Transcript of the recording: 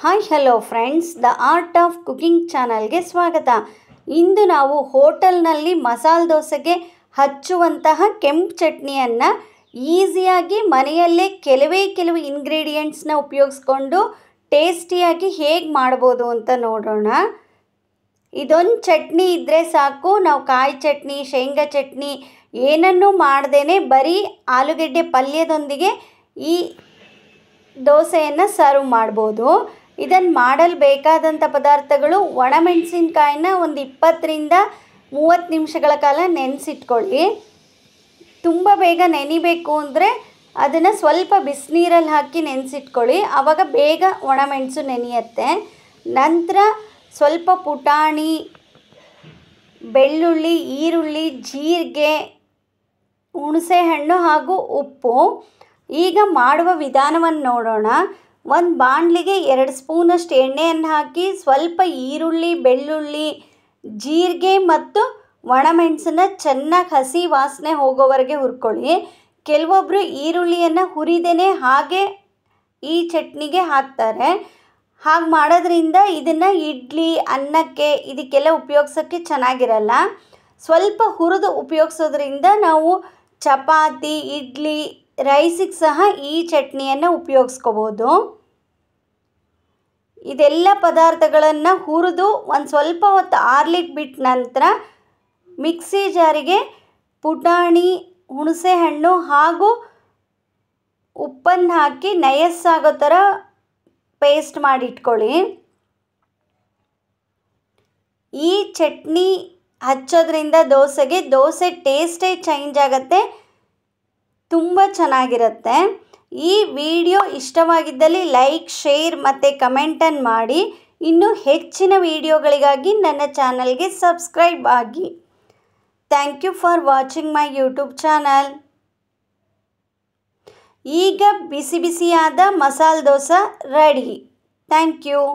hi hello friends the art of cooking ಚಾನಲ್ಗೆ ಸ್ವಾಗತ ಇಂದು ನಾವು ಹೋಟೆಲ್ನಲ್ಲಿ ಮಸಾಲೆ ದೋಸೆಗೆ ಹಚ್ಚುವಂತಹ ಕೆಂಪು ಚಟ್ನಿಯನ್ನು ಈಸಿಯಾಗಿ ಮನೆಯಲ್ಲೇ ಕೆಲವೇ ಕೆಲವು ಇಂಗ್ರೀಡಿಯೆಂಟ್ಸ್ನ ಉಪಯೋಗಿಸ್ಕೊಂಡು ಟೇಸ್ಟಿಯಾಗಿ ಹೇಗೆ ಮಾಡ್ಬೋದು ಅಂತ ನೋಡೋಣ ಇದೊಂದು ಚಟ್ನಿ ಇದ್ದರೆ ಸಾಕು ನಾವು ಕಾಯಿ ಚಟ್ನಿ ಶೇಂಗಾ ಚಟ್ನಿ ಏನನ್ನೂ ಮಾಡ್ದೇ ಬರೀ ಆಲೂಗೆಡ್ಡೆ ಪಲ್ಯದೊಂದಿಗೆ ಈ ದೋಸೆಯನ್ನು ಸರ್ವ್ ಮಾಡ್ಬೋದು ಇದನ್ನು ಮಾಡಲು ಬೇಕಾದಂಥ ಪದಾರ್ಥಗಳು ಒಣಮೆಣಸಿನ್ಕಾಯಿನ ಒಂದು ಇಪ್ಪತ್ತರಿಂದ ಮೂವತ್ತು ನಿಮಿಷಗಳ ಕಾಲ ನೆನೆಸಿಟ್ಕೊಳ್ಳಿ ತುಂಬ ಬೇಗ ನೆನಿಬೇಕು ಅಂದರೆ ಅದನ್ನು ಸ್ವಲ್ಪ ಬಿಸಿನೀರಲ್ಲಿ ಹಾಕಿ ನೆನೆಸಿಟ್ಕೊಳ್ಳಿ ಆವಾಗ ಬೇಗ ಒಣಮೆಣಸು ನೆನೆಯತ್ತೆ ನಂತರ ಸ್ವಲ್ಪ ಪುಟಾಣಿ ಬೆಳ್ಳುಳ್ಳಿ ಈರುಳ್ಳಿ ಜೀರಿಗೆ ಹುಣಸೆಹಣ್ಣು ಹಾಗೂ ಉಪ್ಪು ಈಗ ಮಾಡುವ ವಿಧಾನವನ್ನು ನೋಡೋಣ ಒಂದು ಬಾಣಲಿಗೆ ಎರಡು ಸ್ಪೂನಷ್ಟು ಎಣ್ಣೆಯನ್ನು ಹಾಕಿ ಸ್ವಲ್ಪ ಈರುಳ್ಳಿ ಬೆಳ್ಳುಳ್ಳಿ ಜೀರಿಗೆ ಮತ್ತು ಒಣಮೆಣಸನ್ನ ಚೆನ್ನಾಗಿ ಹಸಿ ವಾಸನೆ ಹೋಗೋವರೆಗೆ ಹುರ್ಕೊಳ್ಳಿ ಕೆಲವೊಬ್ಬರು ಈರುಳ್ಳಿಯನ್ನು ಹುರಿದೇ ಹಾಗೆ ಈ ಚಟ್ನಿಗೆ ಹಾಕ್ತಾರೆ ಹಾಗೆ ಮಾಡೋದ್ರಿಂದ ಇದನ್ನು ಇಡ್ಲಿ ಅನ್ನಕ್ಕೆ ಇದಕ್ಕೆಲ್ಲ ಉಪಯೋಗಿಸೋಕ್ಕೆ ಚೆನ್ನಾಗಿರಲ್ಲ ಸ್ವಲ್ಪ ಹುರಿದು ಉಪಯೋಗಿಸೋದ್ರಿಂದ ನಾವು ಚಪಾತಿ ಇಡ್ಲಿ ರೈಸಿಗೆ ಸಹ ಈ ಚಟ್ನಿಯನ್ನು ಉಪಯೋಗಿಸ್ಕೋಬೋದು ಇದೆಲ್ಲ ಪದಾರ್ಥಗಳನ್ನು ಹುರಿದು ಒಂದು ಸ್ವಲ್ಪ ಹೊತ್ತು ಆರ್ಲಿಕ್ಕೆ ಬಿಟ್ಟ ನಂತರ ಮಿಕ್ಸಿ ಜಾರಿಗೆ ಪುಟಾಣಿ ಹುಣಸೆಹಣ್ಣು ಹಾಗೂ ಉಪ್ಪನ್ನು ಹಾಕಿ ನಯಸ್ಸಾಗೋ ಥರ ಪೇಸ್ಟ್ ಮಾಡಿಟ್ಕೊಳ್ಳಿ ಈ ಚಟ್ನಿ ಹಚ್ಚೋದ್ರಿಂದ ದೋಸೆಗೆ ದೋಸೆ ಟೇಸ್ಟೇ ಚೇಂಜ್ ಆಗುತ್ತೆ ತುಂಬ ಚೆನ್ನಾಗಿರುತ್ತೆ ಈ ವಿಡಿಯೋ ಇಷ್ಟವಾಗಿದ್ದಲ್ಲಿ ಲೈಕ್ ಶೇರ್ ಮತ್ತು ಕಮೆಂಟನ್ನು ಮಾಡಿ ಇನ್ನೂ ಹೆಚ್ಚಿನ ವಿಡಿಯೋಗಳಿಗಾಗಿ ನನ್ನ ಚಾನಲ್ಗೆ ಸಬ್ಸ್ಕ್ರೈಬ್ ಆಗಿ thank you for watching my YouTube channel ಈಗ ಬಿಸಿ ಬಿಸಿಯಾದ ಮಸಾಲೆ ದೋಸೆ ರೆಡಿ ಥ್ಯಾಂಕ್ ಯು